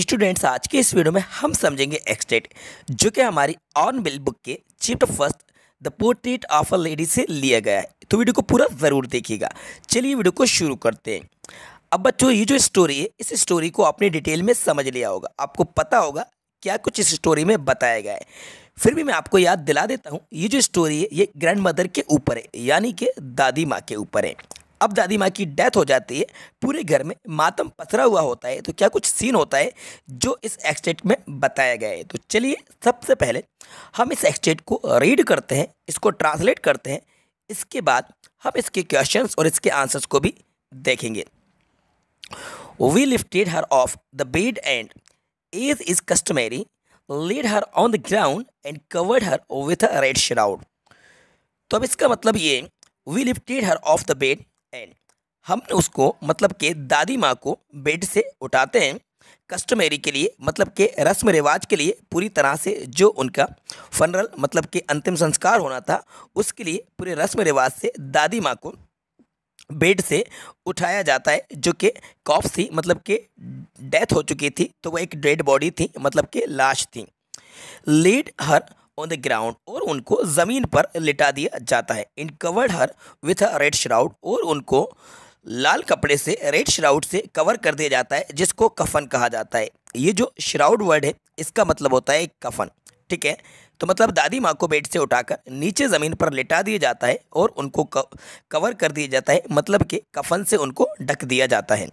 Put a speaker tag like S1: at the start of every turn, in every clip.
S1: Students आज के इस वीडियो में हम समझेंगे एक्सटेट जो कि हमारी ऑन बिल बुक के chapter first the portrait of a lady से लिया गया है तो वीडियो को पूरा ज़रूर देखिएगा चलिए वीडियो को शुरू करते हैं अब बच्चों ये जो स्टोरी है इस स्टोरी को आपने डिटेल में समझ लिया होगा आपको पता होगा क्या कुछ इस स्टोरी में बताया गया है फिर भी मैं आपको याद दिला देता हूँ ये जो स्टोरी है ये ग्रैंड मदर के ऊपर है यानी कि दादी माँ के ऊपर है अब दादी माँ की डेथ हो जाती है पूरे घर में मातम पसरा हुआ होता है तो क्या कुछ सीन होता है जो इस एक्सटेट में बताया गया है तो चलिए सबसे पहले हम इस एक्सटेट को रीड करते हैं इसको ट्रांसलेट करते हैं इसके बाद हम इसके क्वेश्चन और इसके आंसर्स को भी देखेंगे we lifted her off the bed and as is customary lead her on the ground and covered her with a red shroud तो अब इसका मतलब ये we lifted her off the bed and हम उसको मतलब के दादी माँ को बेड से उठाते हैं कस्टमेरी के लिए मतलब के रस्म रिवाज के लिए पूरी तरह से जो उनका फनरल मतलब के अंतिम संस्कार होना था उसके लिए पूरे रस्म रिवाज से दादी माँ को बेड से उठाया जाता है जो कि कॉफ थी मतलब के डेथ हो चुकी थी तो वह एक डेड बॉडी थी मतलब के लाश थी lead her on the ground और उनको ज़मीन पर लिटा दिया जाता है and covered her with red shroud और उनको लाल कपड़े से रेड श्राउड से कवर कर दिया जाता है जिसको कफन कहा जाता है ये जो श्राउड वर्ड है इसका मतलब होता है कफन ठीक है तो मतलब दादी माँ को बेड से उठाकर नीचे ज़मीन पर लिटा दिया जाता है और उनको कवर कर दिया जाता है मतलब कि कफन से उनको ढक दिया जाता है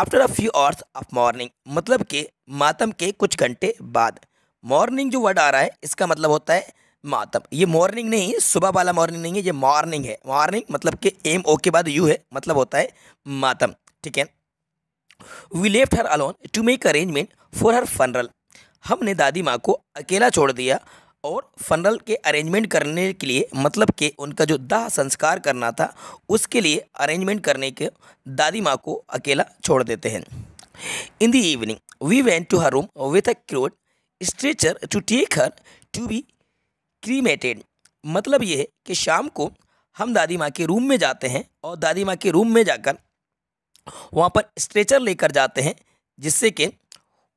S1: after a few hours of mourning मतलब कि मातम के कुछ घंटे बाद मॉर्निंग जो वर्ड आ रहा है इसका मतलब होता है मातम ये मॉर्निंग नहीं सुबह वाला मॉर्निंग नहीं है ये मॉर्निंग है मॉर्निंग मतलब कि एम ओ के बाद यू है मतलब होता है मातम ठीक है we left her alone to make arrangement for her funeral हमने दादी माँ को अकेला छोड़ दिया और फनरल के अरेंजमेंट करने के लिए मतलब कि उनका जो दाह संस्कार करना था उसके लिए अरेंजमेंट करने के दादी माँ को अकेला छोड़ देते हैं in the evening we went to her room with a crude stretcher to take her to be cremated मतलब ये है कि शाम को हम दादी माँ के रूम में जाते हैं और दादी माँ के रूम में जाकर वहाँ पर स्ट्रेचर लेकर जाते हैं जिससे कि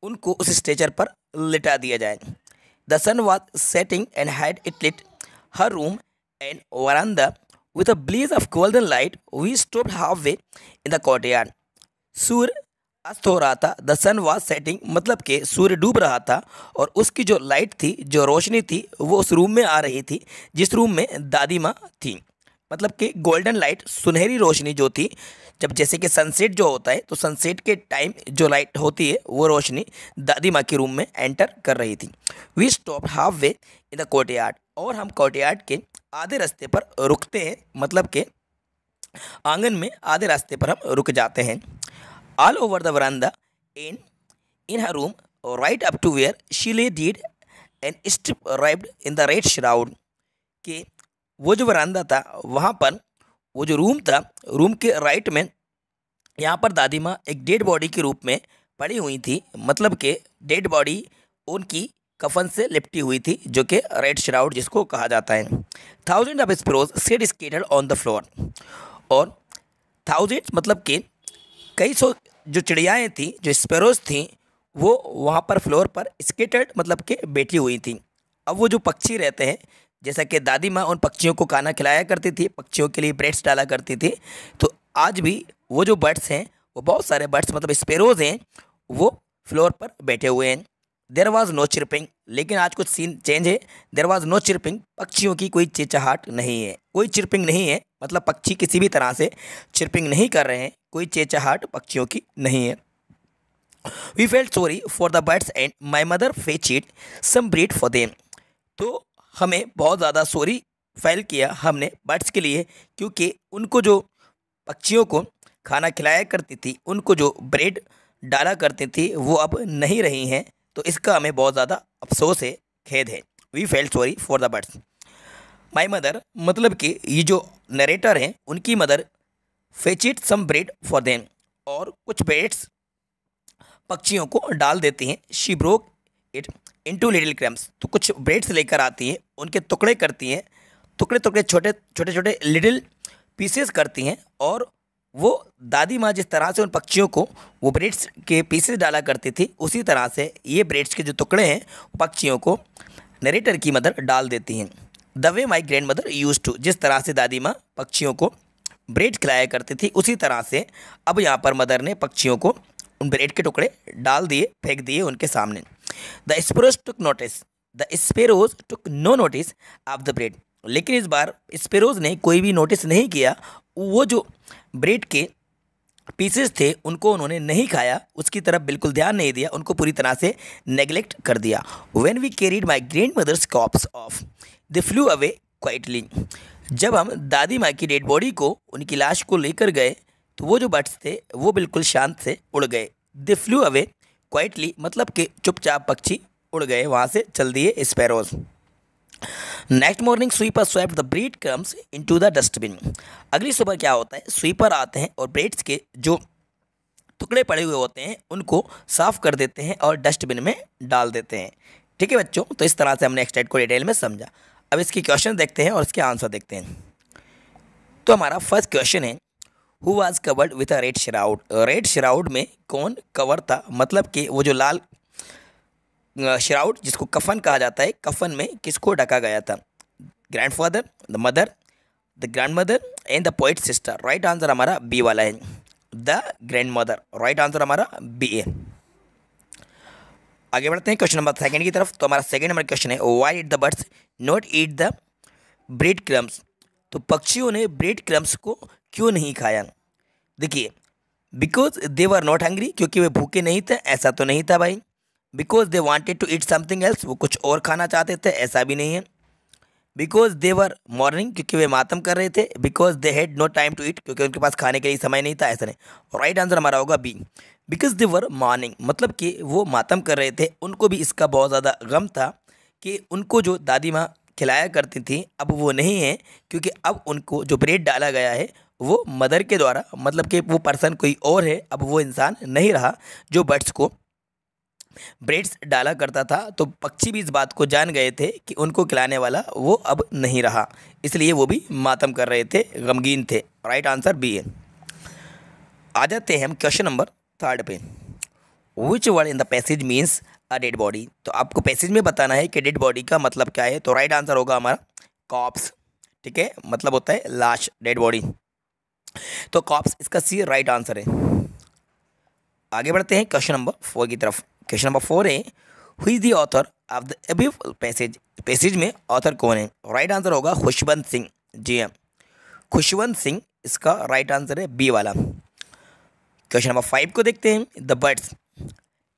S1: उनको उस स्ट्रेचर पर लिटा दिया जाए the sun was setting and had it lit her room and verandah with a blaze of golden light we stop half way in the court सूर्य अस्त हो रहा था द सन वॉज सेटिंग मतलब कि सूर्य डूब रहा था और उसकी जो लाइट थी जो रोशनी थी वो उस रूम में आ रही थी जिस रूम में दादी माँ थी मतलब कि गोल्डन लाइट सुनहरी रोशनी जो थी जब जैसे कि सनसेट जो होता है तो सनसेट के टाइम जो लाइट होती है वो रोशनी दादी माँ के रूम में एंटर कर रही थी we stop half way in the art और हम आर्ट के आधे रास्ते पर रुकते हैं मतलब के आंगन में आधे रास्ते पर हम रुक जाते हैं all over the veranda in, in her room, right up to where she lay did and strip wrapped in the red shroud. ke wo jo veranda tha wahan par wo jo room tha room ke right mein yahan par dadi ma ek dead body ke roop mein padi hui thi matlab ke dead body unki कफन से लिपटी हुई थी जो कि red shroud जिसको कहा जाता है thousand of sparrows sat scattered on the floor और थाउजेंड मतलब कि कई सौ जो चिड़ियाएँ थीं जो स्पेरोज थीं वो वहाँ पर फ्लोर पर स्केटेड मतलब कि बैठी हुई थीं अब वो जो पक्षी रहते हैं जैसा कि दादी माँ उन पक्षियों को खाना खिलाया करती थी पक्षियों के लिए ब्रेड्स डाला करती थी तो आज भी वो जो बर्ड्स हैं वो बहुत सारे बर्ड्स मतलब स्पेरोज हैं वो फ्लोर पर बैठे हुए हैं देर वॉज नो चिरपिंग लेकिन आज कुछ सीन चेंज है देर वॉज नो चिरपिंग पक्षियों की कोई चेचाहट नहीं है कोई चिरपिंग नहीं है मतलब पक्षी किसी भी तरह से चिरपिंग नहीं कर रहे हैं कोई चेचाहट पक्षियों की नहीं है we felt sorry for the birds and my mother fetched some bread for them तो हमें बहुत ज़्यादा सॉरी फैल किया हमने बर्ड्स के लिए क्योंकि उनको जो पक्षियों को खाना खिलाया करती थी उनको जो ब्रेड डाला करती थी वो अब नहीं रही हैं तो इसका हमें बहुत ज़्यादा अफसोस है खेद है we felt sorry for the birds my mother मतलब कि ये जो नरेटर हैं उनकी mother fetched some bread for them और कुछ ब्रेड्स पक्षियों को डाल देती हैं she broke it into little crumbs तो कुछ ब्रेड्स लेकर आती हैं उनके टुकड़े करती हैं टुकड़े टुकड़े छोटे छोटे छोटे लिटिल पीसेस करती हैं और वो दादी माँ जिस तरह से उन पक्षियों को वो ब्रेड्स के पीसेस डाला करती थी उसी तरह से ये ब्रेड्स के जो टुकड़े हैं पक्षियों को नरेटर की मदर डाल देती हैं the way my grandmother used to जिस तरह से दादी माँ पक्षियों को ब्रेड खिलाया करती थी उसी तरह से अब यहाँ पर मदर ने पक्षियों को उन ब्रेड के टुकड़े डाल दिए फेंक दिए उनके सामने the sparrows took notice the sparrows took no notice of the bread लेकिन इस बार स्पेरोज ने कोई भी नोटिस नहीं किया वो जो ब्रेड के पीसेस थे उनको उन्होंने नहीं खाया उसकी तरफ बिल्कुल ध्यान नहीं दिया उनको पूरी तरह से नेग्लेक्ट कर दिया when we carried my grandmother's corpse off they flew away quietly जब हम दादी माँ की डेड बॉडी को उनकी लाश को लेकर गए तो वो जो बर्ड्स थे वो बिल्कुल शांत से उड़ गए द फ्लू अवे क्वाइटली मतलब कि चुपचाप पक्षी उड़ गए वहाँ से चल दिए sparrows next morning sweeper swept the bread crumbs into the dustbin अगली सुबह क्या होता है स्वीपर आते हैं और ब्रेड्स के जो टुकड़े पड़े हुए होते हैं उनको साफ कर देते हैं और डस्टबिन में डाल देते हैं ठीक है बच्चों तो इस तरह से हमने एक्सटेट को डिटेल में समझा अब इसकी क्वेश्चन देखते हैं और इसके आंसर देखते हैं तो हमारा फर्स्ट क्वेश्चन है who was covered with a red shroud red shroud में कौन कवर था मतलब कि वो जो लाल श्राउड जिसको कफन कहा जाता है कफन में किसको ढका गया था grandfather the mother the grandmother and the poet sister right answer हमारा बी वाला है the grandmother right answer हमारा बी ए आगे बढ़ते हैं क्वेश्चन नंबर सेकंड की तरफ तो हमारा सेकंड नंबर क्वेश्चन है why did the birds not eat the bread crumbs तो पक्षियों ने ब्रेड क्रम्स को क्यों नहीं खाया देखिए because they were not hungry क्योंकि वे भूखे नहीं थे ऐसा तो नहीं था भाई because they wanted to eat something else वो कुछ और खाना चाहते थे ऐसा भी नहीं है बिकॉज दे वर मॉर्निंग क्योंकि वे मातम कर रहे थे because they had no time to eat क्योंकि उनके पास खाने के लिए समय नहीं था ऐसा नहीं राइट आंसर हमारा होगा B because they were mourning मतलब कि वो मातम कर रहे थे उनको भी इसका बहुत ज़्यादा गम था कि उनको जो दादी माँ खिलाया करती थी अब वो नहीं है क्योंकि अब उनको जो ब्रेड डाला गया है वो मदर के द्वारा मतलब कि वो पर्सन कोई और है अब वो इंसान नहीं रहा जो बर्ड्स को ब्रेड्स डाला करता था तो पक्षी भी इस बात को जान गए थे कि उनको खिलाने वाला वो अब नहीं रहा इसलिए वो भी मातम कर रहे थे गमगीन थे राइट आंसर बी है आ जाते हैं हम क्वेश्चन नंबर थर्ड पे which word in the passage means a dead body तो आपको पैसेज में बताना है कि डेड बॉडी का मतलब क्या है तो राइट आंसर होगा हमारा कॉप्स ठीक है मतलब होता है लाश डेड बॉडी तो कॉप्स इसका सी राइट आंसर है आगे बढ़ते हैं क्वेश्चन नंबर फोर की तरफ क्वेश्चन नंबर फोर है who is the author of the above passage passage में ऑथर कौन है राइट आंसर होगा खुशवंत सिंह जी हाँ खुशवंत सिंह इसका राइट आंसर है बी वाला क्वेश्चन नंबर फाइव को देखते हैं the birds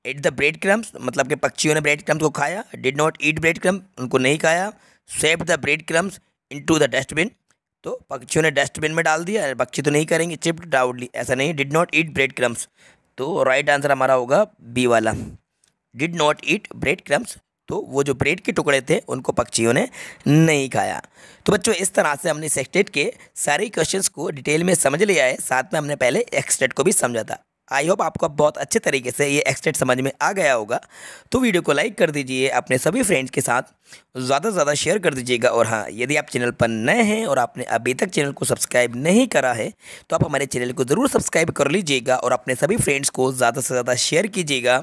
S1: ate the bread crumbs मतलब कि पक्षियों ने ब्रेड क्रम्स को खाया did not eat bread crumb उनको नहीं खाया save the bread crumbs into the dustbin तो पक्षियों ने डस्टबिन में डाल दिया पक्षी तो नहीं करेंगे चिप डाउडली ऐसा नहीं did not eat bread crumbs तो राइट आंसर हमारा होगा बी वाला did not eat bread crumbs तो वो जो ब्रेड के टुकड़े थे उनको पक्षियों ने नहीं खाया तो बच्चों इस तरह से हमने सेक्सटेट के सारे क्वेश्चंस को डिटेल में समझ लिया है साथ में हमने पहले एक्सटेट को भी समझा था आई होप आपको बहुत अच्छे तरीके से ये एक्सटेट समझ में आ गया होगा तो वीडियो को लाइक कर दीजिए अपने सभी फ्रेंड्स के साथ ज़्यादा से ज़्यादा शेयर कर दीजिएगा और हाँ यदि आप चैनल पर नए हैं और आपने अभी तक चैनल को सब्सक्राइब नहीं करा है तो आप हमारे चैनल को ज़रूर सब्सक्राइब कर लीजिएगा और अपने सभी फ्रेंड्स को ज़्यादा से ज़्यादा शेयर कीजिएगा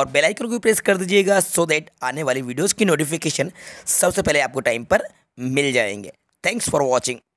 S1: और बेलाइकन को प्रेस कर दीजिएगा सो दैट आने वाली वीडियोज़ की नोटिफिकेशन सबसे पहले आपको टाइम पर मिल जाएंगे थैंक्स फॉर वॉचिंग